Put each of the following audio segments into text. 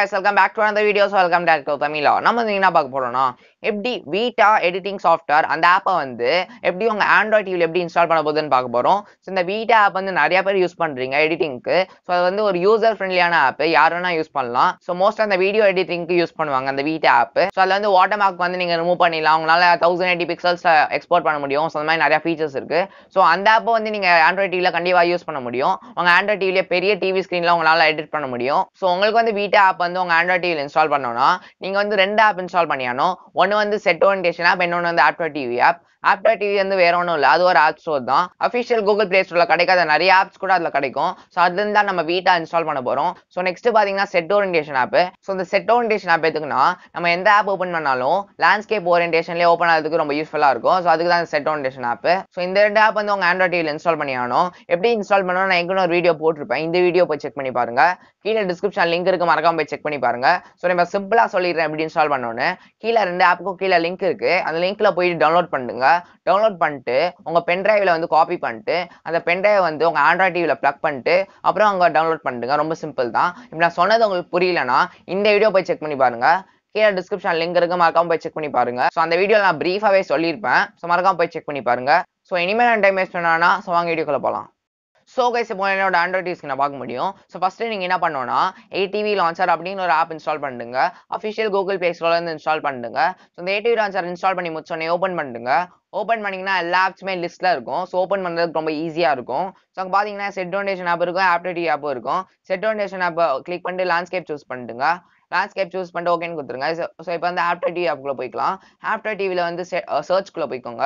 guys welcome back to அந்த videos welcome டேட் கோ தமிழா நம்ம என்ன பார்க்க போறோம்னா எப்படி வீட்டா எடிட்டிங் சாஃப்ட்வேர் அந்த ஆப்பை வந்து எப்படி உங்க ஆண்ட்ராய்ட் டிவியில் எப்படி இன்ஸ்டால் பண்ண போகுதுன்னு பார்க்க போறோம் இந்த வீட்டா ஆப் வந்து நிறைய பேர் யூஸ் பண்றீங்க எடிட்டிங்க்கு ஸோ அது வந்து ஒரு யூசர் ஃப்ரெண்ட்லியான ஆப் யார் வேணா யூஸ் பண்ணலாம் ஸோ மோஸ்ட் அந்த வீடியோ எடிட்டிங்க்கு யூஸ் பண்ணுவாங்க அந்த வீட்டா ஆப் ஸோ அதில் வந்து வாட்டர் மார்க் வந்து நீங்க ரிமூவ் பண்ணிடலாம் உங்களால தௌசண்ட் எயிட்டி பிக்சல்ஸ் எக்ஸ்போர்ட் பண்ண முடியும் ஸோ அந்த மாதிரி நிறைய ஃபீச்சர்ஸ் இருக்கு ஸோ அந்த ஆப்பை வந்து நீங்க ஆண்ட்ராய்ட் டிவியில் கண்டிப்பாக யூஸ் பண்ண முடியும் உங்க ஆண்ட்ராய்ட் டிவியில பெரிய டிவி ஸ்க்ரீன்ல உங்களால எடிட் பண்ண முடியும் ஸோ உங்களுக்கு வந்து வீட்டா ஆப் வந்து வந்து உங்க ஆண்ட்ராய்ட் டிவியில் இன்ஸ்டால் பண்ணோன்னா நீங்க வந்து ரெண்டு ஆப் இன்ஸ்டால் பண்ணியானோ ஒன்னு வந்து செட் ஒன் கேஷன் ஆப் இன்னொன்று வந்து Aptoide TV app Aptoide TV வந்து வேற ஒன்றும் இல்லை அது ஒரு ஆப் ஸ்டோர் தான் அஃபிஷியல் கூகுள் பிளே ஸ்டோரில் கிடைக்காத நிறைய ஆப்ஸ் கூட அதில் கிடைக்கும் ஸோ அது தான் நம்ம வீட்டாக இன்ஸ்டால் பண்ண போகிறோம் ஸோ நெக்ஸ்ட் பார்த்தீங்கன்னா செட் ஓரியன்டேஷன் ஆப் ஸோ இந்த செட் ஓரியன்டேஷன் ஆப் எதுக்குன்னா நம்ம எந்த ஆப் ஓப்பன் பண்ணாலும் லேண்ட்ஸ்கேப் ஓரியன்டேஷன்லேயே ஓப்பன் ஆகிறதுக்கு ரொம்ப யூஸ்ஃபுல்லாக இருக்கும் ஸோ அதுக்கு தான் செட் ஓரியன்டேஷன் ஆப் ஸோ இந்த ரெண்டு ஆப் வந்து உங்க ஆண்ட்ராய்ட் டிவியில் இன்ஸ்டால் பண்ணி ஆகணும் எப்படி இன்ஸ்டால் பண்ணணும் நான் எங்கே ஒரு வீடியோ போட்டிருப்பேன் இந்த வீடியோ போய் செக் பண்ணி பாருங்க கீழே டிஸ்கிரிப்ஷன் லிங்க் இருக்கு மறக்காம போய் செக் பண்ணி பாருங்க ஸோ நம்ம சிம்பிளாக சொல்லிடுறேன் எப்படி இன்ஸ்டால் பண்ணணும் கீழே ரெண்டு ஆப்புக்கும் கீழே லிங்க் இருக்கு அந்த லிங்க்ல போய் டவுன்லோட் பண்ணுங்க டவுன்லோட் பண்ணிட்டு உங்கள் பென்ட்ரைவில் வந்து காப்பி பண்ணிட்டு அந்த பென்ட்ரைவை வந்து உங்கள் ஆண்ட்ராய்ட் டிவியில் ப்ளக் பண்ணிட்டு அப்புறம் அங்கே டவுன்லோட் பண்ணிட்டுங்க ரொம்ப சிம்பிள் தான் இப்போ நான் சொன்னது உங்களுக்கு புரியலனா இந்த வீடியோ போய் செக் பண்ணி பாருங்கள் கீழே டிஸ்கிரிப்ஷன் லிங்க் இருக்கு மறக்காம போய் செக் பண்ணி பாருங்க ஸோ அந்த வீடியோ நான் ப்ரீஃபாகவே சொல்லியிருப்பேன் ஸோ மறக்காம போய் செக் பண்ணி பாருங்க ஸோ இனிமேல் டைம் வேஸ்ட் பண்ணானா ஸோ வாங்க வீடியோக்குள்ளே போகலாம் ஸோ கைஸ் இப்போ என்னோட ஆண்ட்ராய்ட் யூஸ்க்கு நான் பார்க்க முடியும் ஸோ ஃபஸ்ட்டு நீங்கள் என்ன பண்ணோன்னா ஏடிவி லான்ச்சர் அப்படின்னு ஒரு ஆப் இன்ஸ்டால் பண்ணுங்க அஃபிஷியல் கூகுள் பிளே ஸ்டோர்லேருந்து இன்ஸ்டால் பண்ணுங்க ஸோ இந்த ஏடிவி லான்ச்சர் இன்ஸ்டால் பண்ணி முடிச்சோடனே ஓப்பன் பண்ணுங்க ஓப்பன் பண்ணிங்கன்னா எல்லா ஆப்ஸுமே லிஸ்ட்டில் இருக்கும் ஸோ ஓப்பன் பண்ணுறதுக்கு ரொம்ப ஈஸியாக இருக்கும் ஸோ அங்கே பார்த்தீங்கன்னா செட் டொனேஷன் ஆப் இருக்கும் ஆப்டிடி ஆப் இருக்கும் செட் டொனேஷன் ஆப்பை கிளிக் பண்ணிட்டு லேண்ட்ஸ்கேப் சூஸ் பண்ணிட்டுங்க லேண்ட்ஸ்கேப் சூஸ் பண்ணிட்டு ஓகேன்னு கொடுத்துருங்க ஸோ இப்போ வந்து ஆப்டர் டிவி ஆப்குள்ளே போய்க்கலாம் ஆப்டர் டிவியில் வந்து சர்ச்குள்ளே போய்க்கோங்க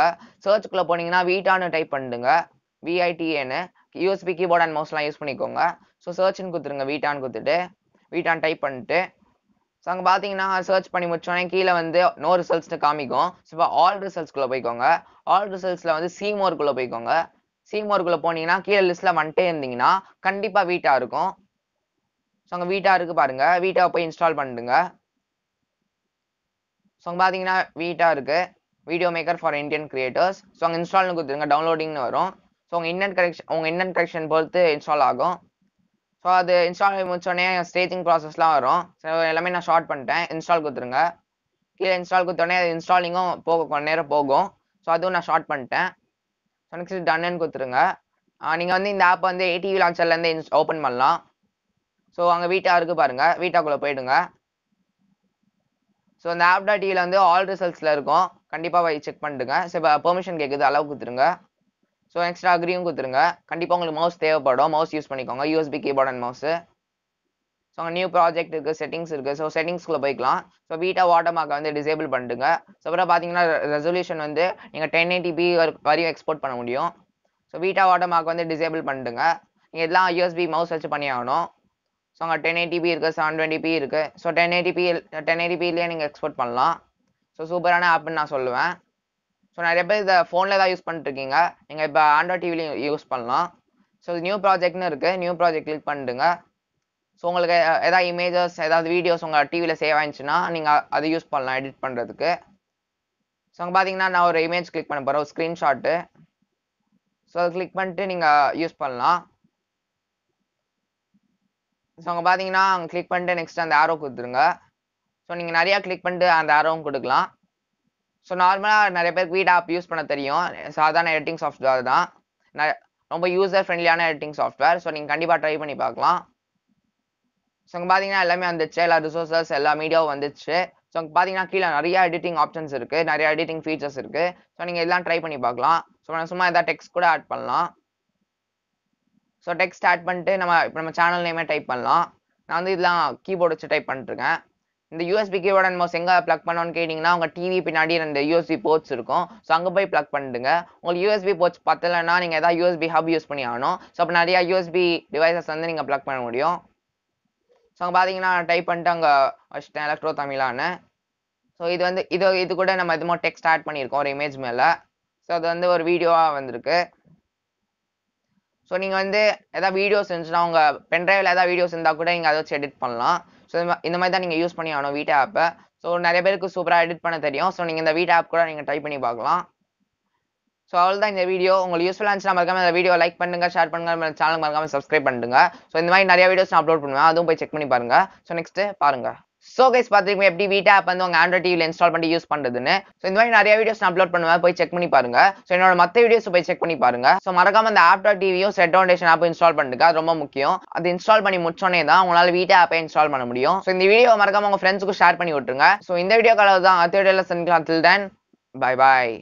சர்ச்குள்ளே போனீங்கன்னா வீட்டானு டைப் பண்ணிடுங்க விஐடிஏன்னு யூஎஸ்பி கீபோர்ட் அண்ட் மவுஸ்லாம் யூஸ் பண்ணிக்கோங்க ஸோ சர்ச்னு கொடுத்துருங்க வீட்டான்னு கொடுத்துட்டு வீட்டான் டைப் பண்ணிட்டு ஸோ அங்கே பார்த்தீங்கன்னா சர்ச் பண்ணி முடிச்சோடனே கீழே வந்து நோ ரிசல்ட்ஸ்னு காமிக்கும் ஸோ இப்போ ஆல் ரிசல்ட்ஸ்குள்ளே போய்க்கோங்க ஆல் ரிசல்ட்ஸில் வந்து சீமோர்க்குள்ளே போய்க்கோங்க சீமோர்க்குள்ளே போனீங்கன்னா கீழே லிஸ்ட்டில் வந்துட்டே இருந்தீங்கன்னா கண்டிப்பாக வீட்டாக இருக்கும் ஸோ அங்கே வீட்டாக இருக்குது பாருங்கள் வீட்டாக போய் இன்ஸ்டால் பண்ணிடுங்க ஸோ அங்கே பார்த்தீங்கன்னா வீட்டாக இருக்குது video maker for Indian creators so அங்கே இன்ஸ்டால்னு கொடுத்துருங்க டவுன்லோடிங்னு வரும் ஸோ உங்கள் இன்டர்நெட் கனெக்ஷன் உங்கள் இன்டர்நெட் கனெக்ஷன் பொறுத்து இன்ஸ்டால் ஆகும் ஸோ அது இன்ஸ்டால் ஆகி முடிச்சோடனே ஸ்டேஜிங் ப்ராசஸ்லாம் வரும் ஸோ எல்லாமே நான் ஷார்ட் பண்ணிட்டேன் இன்ஸ்டால் கொடுத்துருங்க கீழே இன்ஸ்டால் கொடுத்தோடனே அது இன்ஸ்டாலிங்கும் போக கொஞ்ச நேரம் போகும் ஸோ அதுவும் நான் ஷார்ட் பண்ணிட்டேன் ஸோ நெக்ஸ்ட் டன்னு கொடுத்துருங்க நீங்கள் வந்து இந்த ஆப் வந்து ஏடிவி லான்ச்சர்லேருந்து இன்ஸ் ஓப்பன் பண்ணலாம் ஸோ அங்கே வீட்டாக இருக்குது பாருங்கள் வீட்டாக்குள்ளே போயிடுங்க ஸோ அந்த ஆப் டாட் டிவியில் வந்து ஆல் ரிசல்ட்ஸில் இருக்கும் கண்டிப்பாக செக் பண்ணிடுங்க ஸோ இப்போ பெர்மிஷன் கேட்குது அளவு கொடுத்துருங்க ஸோ எக்ஸ்ட்ரா அக்ரியும் கொடுத்துருங்க கண்டிப்பாக உங்களுக்கு மவுஸ் தேவைப்படும் மவுஸ் யூஸ் பண்ணிக்கோங்க USB keyboard and mouse so அங்கே நியூ ப்ராஜெக்ட் இருக்குது செட்டிங்ஸ் இருக்குது ஸோ செட்டிங்ஸ்குள்ளே போய்க்கலாம் ஸோ வாட்டர் மார்க்கை வந்து டிசேபிள் பண்ணிட்டுங்க ஸோ அப்புறம் பார்த்தீங்கன்னா ரெசல்யூஷன் வந்து நீங்கள் டென் எயிட்டி பி வரையும் எக்ஸ்போர்ட் பண்ண முடியும் ஸோ வீட்டா மார்க் வந்து டிசேபிள் பண்ணிட்டுங்க நீங்கள் எல்லாம் யூஎஸ்பி மவுஸ் வச்சு பண்ணி ஆகணும் ஸோ அங்கே டென் எயிட்டி பி இருக்குது செவன் டுவெண்ட்டி பி இருக்குது so ten eighty p ten eighty பிலேயே நீங்கள் எக்ஸ்போர்ட் பண்ணலாம் ஸோ சூப்பரான ஆப்னு நான் சொல்லுவேன் ஸோ நிறைய பேர் இதை ஃபோனில் தான் யூஸ் பண்ணிட்டுருக்கீங்க நீங்கள் இப்போ ஆண்ட்ராய்ட் டிவிலையும் யூஸ் பண்ணலாம் ஸோ நியூ ப்ராஜெக்ட்னு இருக்குது நியூ ப்ராஜெக்ட் கிளிக் பண்ணிடுங்க ஸோ உங்களுக்கு எதாவது இமேஜஸ் ஏதாவது வீடியோஸ் உங்கள் டிவியில் சேவ் ஆயிடுச்சுன்னா நீங்கள் அதை யூஸ் பண்ணலாம் எடிட் பண்ணுறதுக்கு ஸோ அங்கே பார்த்தீங்கன்னா நான் ஒரு இமேஜ் கிளிக் பண்ண போகிறேன் ஒரு ஸ்க்ரீன்ஷாட்டு ஸோ அதை கிளிக் பண்ணிட்டு நீங்கள் யூஸ் பண்ணலாம் ஸோ அங்கே பார்த்தீங்கன்னா அங்கே கிளிக் பண்ணிட்டு நெக்ஸ்ட் அந்த ஆரோ கொடுத்துருங்க ஸோ நீங்கள் நிறையா கிளிக் பண்ணிட்டு அந்த ஆரோவும் கொடுக்கலாம் ஸோ நார்மலாக நிறைய பேருக்கு வீட் ஆப் யூஸ் பண்ண தெரியும் சாதாரண எடிட்டிங் சாஃப்ட்வேர் தான் ரொம்ப யூசர் ஃப்ரெண்ட்லியான எடிட்டிங் சாஃப்ட்வேர் ஸோ நீங்கள் கண்டிப்பாக ட்ரை பண்ணி பார்க்கலாம் ஸோ அங்கே பார்த்தீங்கன்னா எல்லாமே வந்துச்சு எல்லா ரிசோர்ஸஸ் எல்லா மீடியாவும் வந்துச்சு ஸோ அங்கே பார்த்தீங்கன்னா கீழே நிறைய எடிட்டிங் ஆப்ஷன்ஸ் இருக்குது நிறைய எடிட்டிங் ஃபீச்சர்ஸ் இருக்குது ஸோ நீங்கள் இதெல்லாம் ட்ரை பண்ணி பார்க்கலாம் ஸோ நம்ம சும்மா எதாவது டெக்ஸ்ட் கூட ஆட் பண்ணலாம் ஸோ டெக்ஸ்ட் ஆட் பண்ணிட்டு நம்ம இப்போ நம்ம சேனல் நேமே டைப் பண்ணலாம் நான் வந்து இதெல்லாம் கீபோர்டு வச்சு டைப் பண்ணிட்டுருக்கேன் இந்த யூஎஸ்பி அண்ட் மவுஸ் எங்கே ப்ளக் பண்ணோன்னு கேட்டிங்கன்னா உங்கள் டிவி பின்னாடி ரெண்டு யூஎஸ்பி போர்ட்ஸ் இருக்கும் ஸோ அங்கே போய் ப்ளக் பண்ணிடுங்க உங்களுக்கு யூஎஸ்பி போர்ட்ஸ் பத்தலைன்னா நீங்கள் எதாவது யூஎஸ்பி ஹப் யூஸ் பண்ணி ஆகணும் ஸோ அப்போ நிறையா யூஎஸ்பி டிவைசஸ் வந்து நீங்கள் ப்ளக் பண்ண முடியும் ஸோ அங்கே பார்த்தீங்கன்னா டைப் பண்ணிட்டு அங்கே வச்சுட்டேன் எலக்ட்ரோ தமிழான்னு ஸோ இது வந்து இது இது கூட நம்ம எதுமோ டெக்ஸ்ட் ஆட் பண்ணியிருக்கோம் ஒரு இமேஜ் மேலே ஸோ அது வந்து ஒரு வீடியோவாக வந்திருக்கு ஸோ நீங்கள் வந்து எதாவது வீடியோஸ் இருந்துச்சுன்னா உங்கள் பென்ட்ரைவில் எதாவது வீடியோஸ் இருந்தால் கூட நீங்கள் அதை வச்சு எடிட் பண்ணலாம் ஸோ இந்த மாதிரி தான் நீங்கள் யூஸ் பண்ணி ஆகணும் வீட்டை ஆப்பை ஸோ நிறைய பேருக்கு சூப்பராக எடிட் பண்ண தெரியும் ஸோ நீங்கள் இந்த வீட்டை ஆப் கூட நீங்கள் ட்ரை பண்ணி பார்க்கலாம் ஸோ அவ்வளோதான் இந்த வீடியோ உங்களுக்கு யூஸ்ஃபுல்லாக இருந்துச்சுன்னா மறக்காம இந்த வீடியோ லைக் பண்ணுங்க ஷேர் பண்ணுங்க சேனல் மறக்காமல் சப்ஸ்கிரைப் பண்ணுங்க ஸோ இந்த மாதிரி நிறைய வீடியோஸ் நான் அப்லோட் பண்ணுவேன் அதுவும் போய் செக் பண்ணி பாருங்க ஸோ நெக்ஸ்ட்டு பாருங்க ஸோ கைஸ் பார்த்துருக்கீங்க எப்படி வீட்டை ஆப் வந்து உங்கள் ஆண்ட்ராய்ட் டிவியில் இன்ஸ்டால் பண்ணி யூஸ் பண்ணுறதுன்னு ஸோ இந்த மாதிரி நிறைய வீடியோஸ் நான் அப்லோட் பண்ணுவேன் போய் செக் பண்ணி பாருங்க ஸோ என்னோட மற்ற வீடியோஸ் போய் செக் பண்ணி பாருங்க ஸோ மறக்காம அந்த ஆப் டாட் டிவியும் செட் ஃபவுண்டேஷன் ஆப் இன்ஸ்டால் பண்ணுங்க அது ரொம்ப முக்கியம் அது இன்ஸ்டால் பண்ணி முடிச்சோன்னே தான் உங்களால் வீட்டை ஆப்பை இன்ஸ்டால் பண்ண முடியும் ஸோ இந்த வீடியோ மறக்காம உங்கள் ஃப்ரெண்ட்ஸுக்கு ஷேர் பண்ணி விட்டுருங்க ஸோ இந்த வீடியோ கலவு தான் அடுத்த வீடியோவில் சந்திக்கலாம் தில் தென் பை பாய்